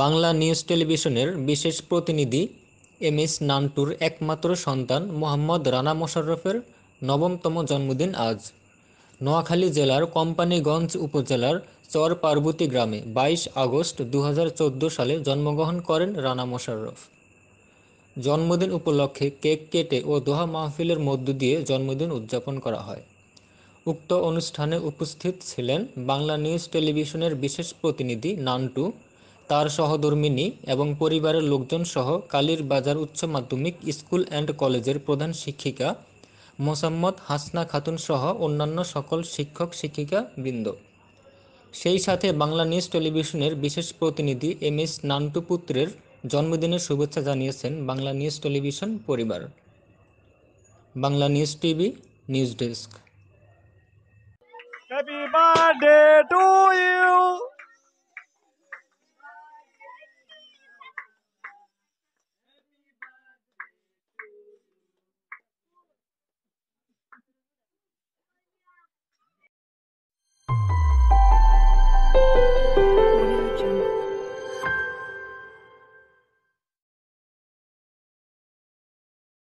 Bangla news টেলিভিশনের বিশেষ প্রতিনিধি এম এস নান্টুর একমাত্র সন্তান মোহাম্মদ রানা মোশাররফের নবমতম জন্মদিন আজ নোয়াখালী জেলার কোম্পানিগঞ্জ উপজেলার চর পার্বতী গ্রামে ২২ আগস্ট দু সালে জন্মগ্রহণ করেন রানা মোশাররফ জন্মদিন উপলক্ষে কেক কেটে ও দোহা মাহফিলের মধ্য দিয়ে জন্মদিন উদযাপন করা হয় উক্ত অনুষ্ঠানে উপস্থিত ছিলেন বাংলা নিউজ টেলিভিশনের বিশেষ প্রতিনিধি নান্টু তার সহধর্মিণী এবং পরিবারের লোকজন সহ কালীর বাজার উচ্চ মাধ্যমিক স্কুল অ্যান্ড কলেজের প্রধান শিক্ষিকা মোসাম্মদ হাসনা খাতুন সহ অন্যান্য সকল শিক্ষক শিক্ষিকা বৃন্দ সেই সাথে বাংলা নিউজ টেলিভিশনের বিশেষ প্রতিনিধি এম এস নান্টু পুত্রের জন্মদিনের শুভেচ্ছা জানিয়েছেন বাংলা নিউজ টেলিভিশন পরিবার Bangla news TV news desk Happy birthday to you.